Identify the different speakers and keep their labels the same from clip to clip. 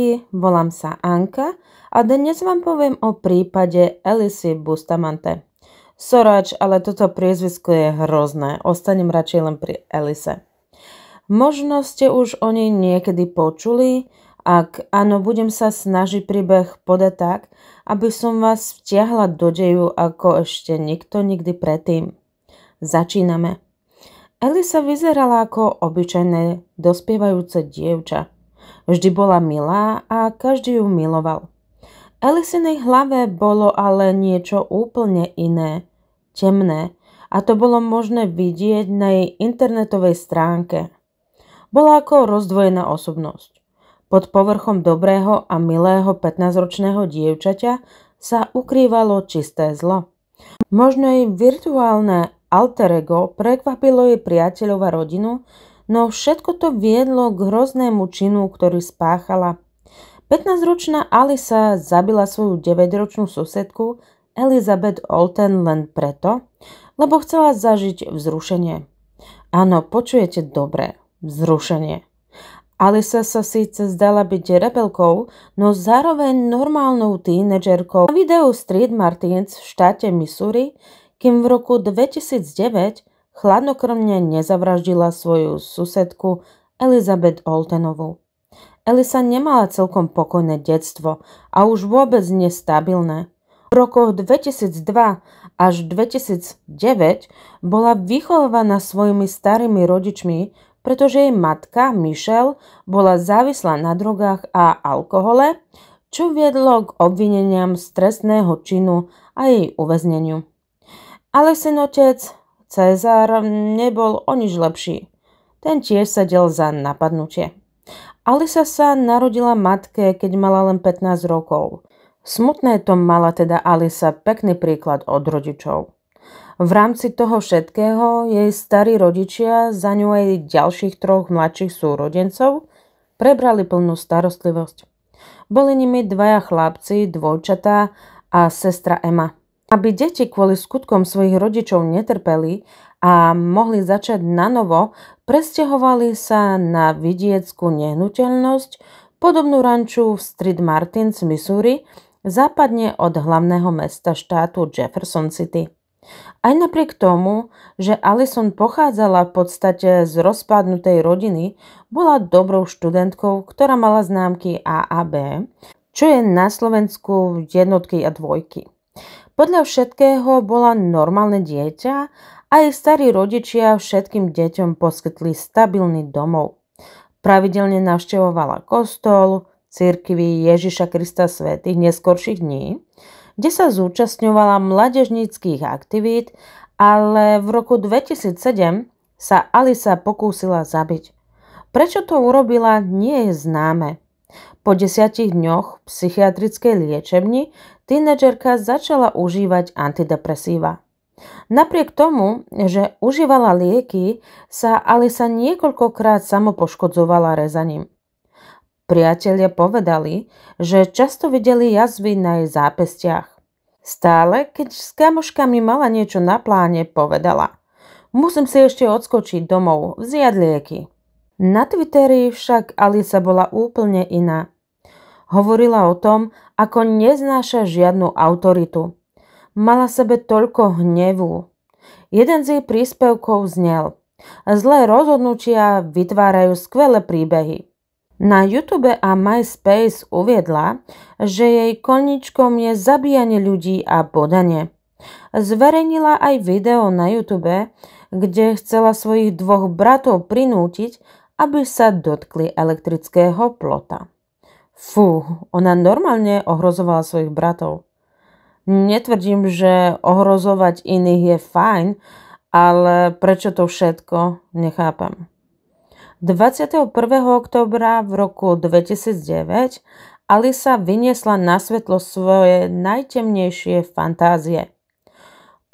Speaker 1: priateľky, volám sa Anka a dnes vám poviem o prípade Elisy Bustamante. Sorač, ale toto priezvisko je hrozné, ostanem radšej len pri Elise. Možno ste už o nej niekedy počuli, ak áno, budem sa snažiť príbeh podať tak, aby som vás vtiahla do deju ako ešte nikto nikdy predtým. Začíname. Elisa vyzerala ako obyčajné dospievajúce dievča. Vždy bola milá a každý ju miloval. Elisinej hlave bolo ale niečo úplne iné, temné, a to bolo možné vidieť na jej internetovej stránke. Bola ako rozdvojená osobnosť. Pod povrchom dobrého a milého 15-ročného dievčaťa sa ukrývalo čisté zlo. Možno jej virtuálne alter ego prekvapilo jej priateľov a rodinu, No všetko to viedlo k hroznému činu, ktorý spáchala. 15-ročná Alisa zabila svoju 9-ročnú susedku Elizabeth Olten len preto, lebo chcela zažiť vzrušenie. Áno, počujete dobre, vzrušenie. Alisa sa síce zdala byť rebelkou, no zároveň normálnou tínedžerkou. Na videu Street Martins v štáte Missouri, kým v roku 2009 chladnokrvne nezavraždila svoju susedku Elizabeth Oltenovú. Elisa nemala celkom pokojné detstvo a už vôbec nestabilné. V rokoch 2002 až 2009 bola vychovaná svojimi starými rodičmi, pretože jej matka Michelle bola závislá na drogách a alkohole, čo viedlo k obvineniam z trestného činu a jej uväzneniu. Ale sen otec Cezár nebol o nič lepší. Ten tiež sedel za napadnutie. Alisa sa narodila matke, keď mala len 15 rokov. Smutné to mala teda Alisa pekný príklad od rodičov. V rámci toho všetkého jej starí rodičia za ňu aj ďalších troch mladších súrodencov prebrali plnú starostlivosť. Boli nimi dvaja chlapci, dvojčatá a sestra Emma – aby deti kvôli skutkom svojich rodičov netrpeli a mohli začať na novo, presťahovali sa na vidieckú nehnuteľnosť, podobnú ranču v Street Martins, Missouri, západne od hlavného mesta štátu Jefferson City. Aj napriek tomu, že Alison pochádzala v podstate z rozpadnutej rodiny, bola dobrou študentkou, ktorá mala známky A a B, čo je na Slovensku jednotky a dvojky. Podľa všetkého bola normálne dieťa a jej starí rodičia všetkým deťom poskytli stabilný domov. Pravidelne navštevovala kostol, církvy Ježiša Krista Svetých neskorších dní, kde sa zúčastňovala mladežníckých aktivít, ale v roku 2007 sa Alisa pokúsila zabiť. Prečo to urobila, nie je známe. Po desiatich dňoch v psychiatrickej liečebni tínedžerka začala užívať antidepresíva. Napriek tomu, že užívala lieky, sa Alisa niekoľkokrát samopoškodzovala rezaním. Priatelia povedali, že často videli jazvy na jej zápestiach. Stále, keď s kamoškami mala niečo na pláne, povedala Musím si ešte odskočiť domov, vziať lieky. Na Twitteri však Alisa bola úplne iná. Hovorila o tom, ako neznáša žiadnu autoritu. Mala sebe toľko hnevu. Jeden z jej príspevkov znel. Zlé rozhodnutia vytvárajú skvelé príbehy. Na YouTube a MySpace uviedla, že jej koničkom je zabíjanie ľudí a bodanie. Zverejnila aj video na YouTube, kde chcela svojich dvoch bratov prinútiť, aby sa dotkli elektrického plota. Fú, ona normálne ohrozovala svojich bratov. Netvrdím, že ohrozovať iných je fajn, ale prečo to všetko, nechápam. 21. oktobra v roku 2009 Alisa vyniesla na svetlo svoje najtemnejšie fantázie.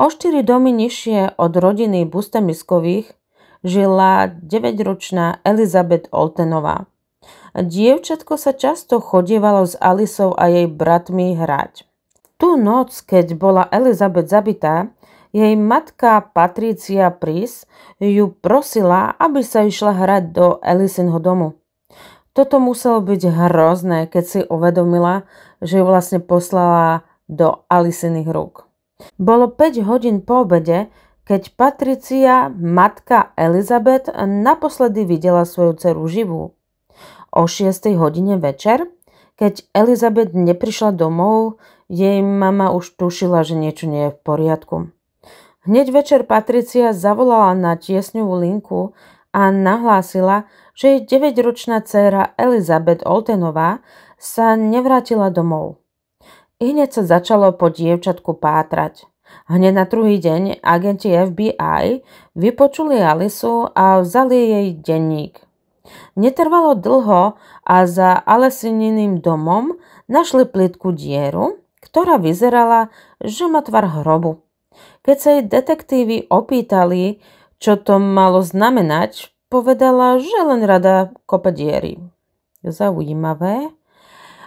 Speaker 1: O štyri domy nižšie od rodiny Bustemiskových žila 9-ročná Elizabeth Oltenová. Dievčatko sa často chodievalo s Alisou a jej bratmi hrať. Tú noc, keď bola Elizabeth zabitá, jej matka Patricia Pris ju prosila, aby sa išla hrať do Elisinho domu. Toto muselo byť hrozné, keď si uvedomila, že ju vlastne poslala do Alisiných rúk. Bolo 5 hodín po obede, keď Patricia, matka Elizabeth, naposledy videla svoju dceru živú o 6. hodine večer. Keď Elizabeth neprišla domov, jej mama už tušila, že niečo nie je v poriadku. Hneď večer Patricia zavolala na tiesňovú linku a nahlásila, že jej 9-ročná dcéra Elizabeth Oltenová sa nevrátila domov. I hneď sa začalo po dievčatku pátrať. Hneď na druhý deň agenti FBI vypočuli Alisu a vzali jej denník. Netrvalo dlho a za Alesininým domom našli plitku dieru, ktorá vyzerala, že má tvar hrobu. Keď sa jej detektívy opýtali, čo to malo znamenať, povedala, že len rada kope diery. Zaujímavé.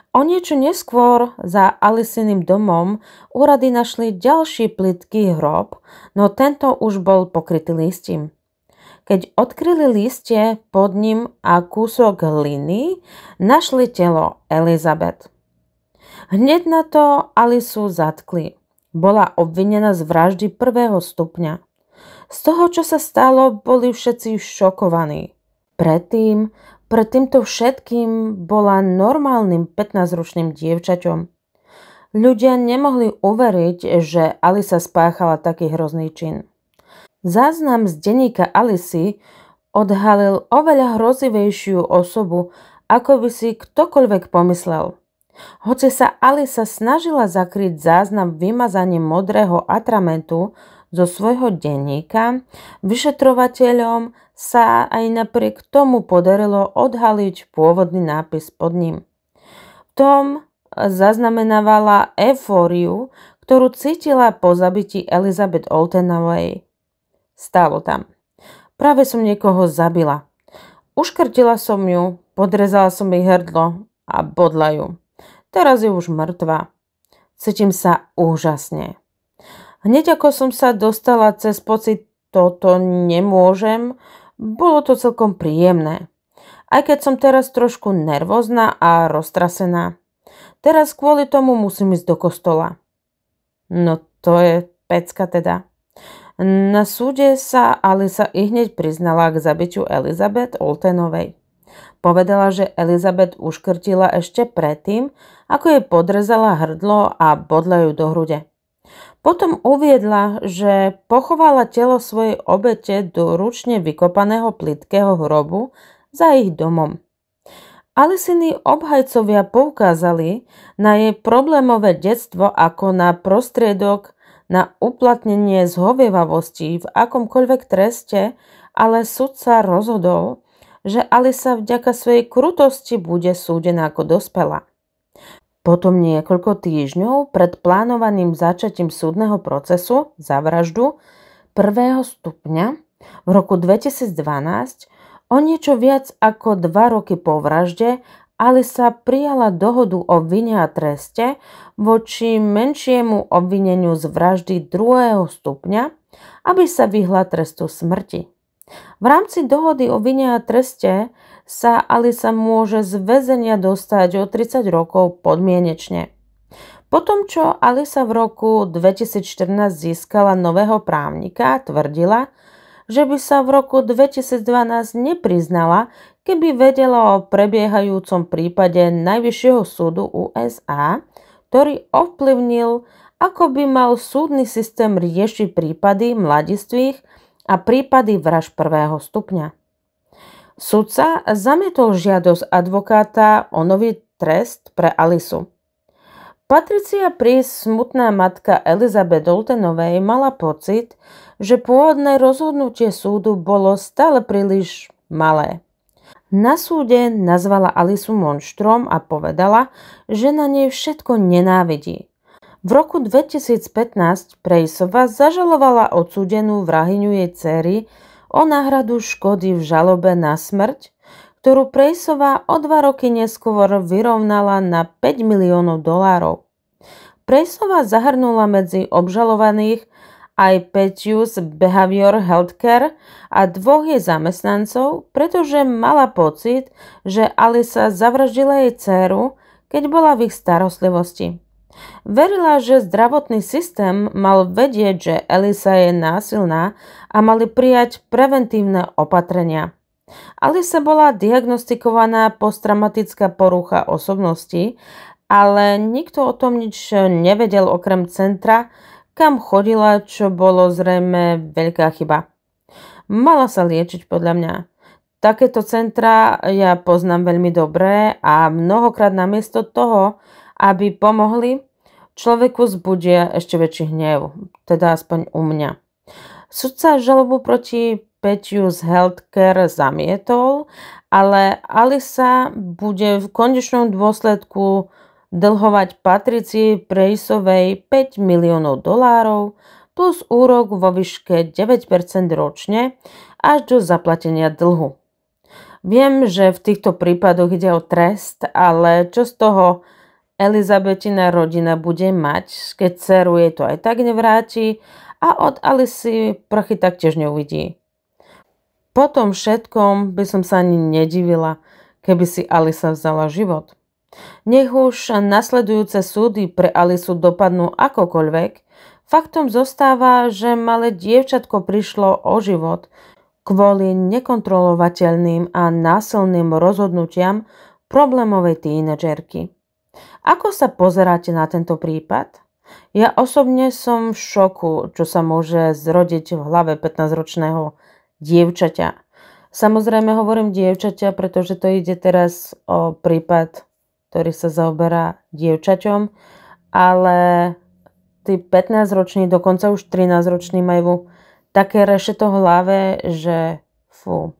Speaker 1: O niečo neskôr za Alisiným domom úrady našli ďalší plitký hrob, no tento už bol pokrytý listím. Keď odkryli listie pod ním a kúsok hliny, našli telo Elizabet. Hneď na to Alisu zatkli. Bola obvinená z vraždy prvého stupňa. Z toho, čo sa stalo, boli všetci šokovaní. Predtým, pred týmto všetkým bola normálnym 15-ročným dievčaťom. Ľudia nemohli uveriť, že Alisa spáchala taký hrozný čin. Záznam z denníka Alisy odhalil oveľa hrozivejšiu osobu, ako by si ktokoľvek pomyslel. Hoci sa Alisa snažila zakryť záznam vymazaním modrého atramentu zo svojho denníka, vyšetrovateľom sa aj napriek tomu podarilo odhaliť pôvodný nápis pod ním. V tom zaznamenávala efóriu, ktorú cítila po zabití Elizabeth Oltenovej. Stálo tam. Práve som niekoho zabila. Uškrtila som ju, podrezala som jej hrdlo a bodla ju. Teraz je už mŕtva. Cítim sa úžasne. Hneď ako som sa dostala cez pocit toto nemôžem, bolo to celkom príjemné. Aj keď som teraz trošku nervózna a roztrasená. Teraz kvôli tomu musím ísť do kostola. No to je pecka teda. Na súde sa Alisa i hneď priznala k zabitiu Elizabeth Oltenovej. Povedala, že Elizabeth uškrtila ešte predtým, ako jej podrezala hrdlo a bodla ju do hrude. Potom uviedla, že pochovala telo svojej obete do ručne vykopaného plitkého hrobu za ich domom. Alisiny obhajcovia poukázali na jej problémové detstvo ako na prostriedok na uplatnenie zhovievavosti v akomkoľvek treste, ale sudca rozhodol, že Alisa vďaka svojej krutosti bude súdená ako dospela. Potom niekoľko týždňov pred plánovaným začatím súdneho procesu za vraždu prvého stupňa v roku 2012 o niečo viac ako dva roky po vražde ale sa prijala dohodu o vine a treste voči menšiemu obvineniu z vraždy druhého stupňa, aby sa vyhla trestu smrti. V rámci dohody o vine a treste sa Alisa môže z väzenia dostať o 30 rokov podmienečne. Potom, čo Alisa v roku 2014 získala nového právnika, tvrdila, že by sa v roku 2012 nepriznala keby vedela o prebiehajúcom prípade Najvyššieho súdu USA, ktorý ovplyvnil, ako by mal súdny systém riešiť prípady mladistvých a prípady vraž prvého stupňa. Sudca zametol žiadosť advokáta o nový trest pre Alisu. Patricia Pris, smutná matka Elizabeth Doltenovej, mala pocit, že pôvodné rozhodnutie súdu bolo stále príliš malé. Na súde nazvala Alisu monštrom a povedala, že na nej všetko nenávidí. V roku 2015 Prejsova zažalovala odsúdenú vrahyňu jej cery o náhradu škody v žalobe na smrť, ktorú Prejsová o dva roky neskôr vyrovnala na 5 miliónov dolárov. Prejsová zahrnula medzi obžalovaných aj Petius Behavior Healthcare a dvoch jej zamestnancov, pretože mala pocit, že Alisa zavraždila jej dceru, keď bola v ich starostlivosti. Verila, že zdravotný systém mal vedieť, že Elisa je násilná a mali prijať preventívne opatrenia. Alisa bola diagnostikovaná posttraumatická porucha osobnosti, ale nikto o tom nič nevedel okrem centra, kam chodila, čo bolo zrejme veľká chyba. Mala sa liečiť podľa mňa. Takéto centra ja poznám veľmi dobre a mnohokrát namiesto toho, aby pomohli, človeku zbudia ešte väčší hnev, teda aspoň u mňa. Sudca žalobu proti Petiu z Healthcare zamietol, ale Alisa bude v konečnom dôsledku dlhovať Patrici Prejsovej 5 miliónov dolárov plus úrok vo výške 9% ročne až do zaplatenia dlhu. Viem, že v týchto prípadoch ide o trest, ale čo z toho Elizabetina rodina bude mať, keď dceru jej to aj tak nevráti a od Alisy prachy taktiež neuvidí. Po tom všetkom by som sa ani nedivila, keby si Alisa vzala život. Nech už nasledujúce súdy pre Alisu dopadnú akokoľvek, faktom zostáva, že malé dievčatko prišlo o život kvôli nekontrolovateľným a násilným rozhodnutiam problémovej tínedžerky. Ako sa pozeráte na tento prípad? Ja osobne som v šoku, čo sa môže zrodiť v hlave 15-ročného dievčaťa. Samozrejme hovorím dievčaťa, pretože to ide teraz o prípad ktorý sa zaoberá dievčaťom, ale tí 15-roční, dokonca už 13-roční majú také rešeto hlave, že fú.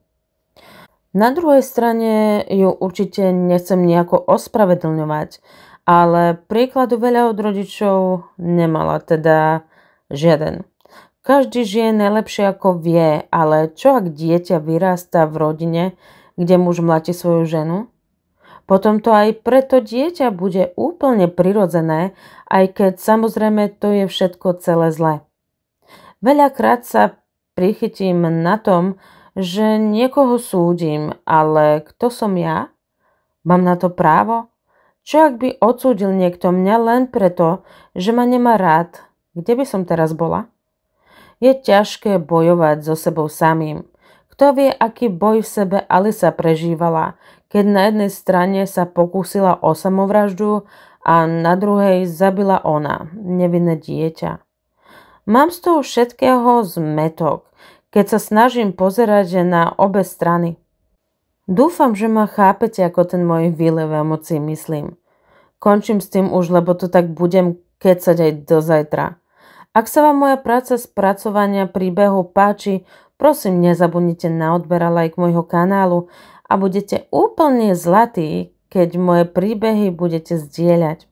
Speaker 1: Na druhej strane ju určite nechcem nejako ospravedlňovať, ale príkladu veľa od rodičov nemala, teda žiaden. Každý žije najlepšie ako vie, ale čo ak dieťa vyrastá v rodine, kde muž mlati svoju ženu? Potom to aj preto dieťa bude úplne prirodzené, aj keď samozrejme to je všetko celé zlé. Veľakrát sa prichytím na tom, že niekoho súdim, ale kto som ja? Mám na to právo? Čo ak by odsúdil niekto mňa len preto, že ma nemá rád? Kde by som teraz bola? Je ťažké bojovať so sebou samým. Kto vie, aký boj v sebe Alisa prežívala, keď na jednej strane sa pokúsila o samovraždu a na druhej zabila ona, nevinné dieťa. Mám z toho všetkého zmetok, keď sa snažím pozerať na obe strany. Dúfam, že ma chápete, ako ten môj výlev emocí myslím. Končím s tým už, lebo to tak budem kecať aj do zajtra. Ak sa vám moja práca spracovania príbehu páči, Prosím, nezabudnite na odber a like môjho kanálu a budete úplne zlatí, keď moje príbehy budete zdieľať.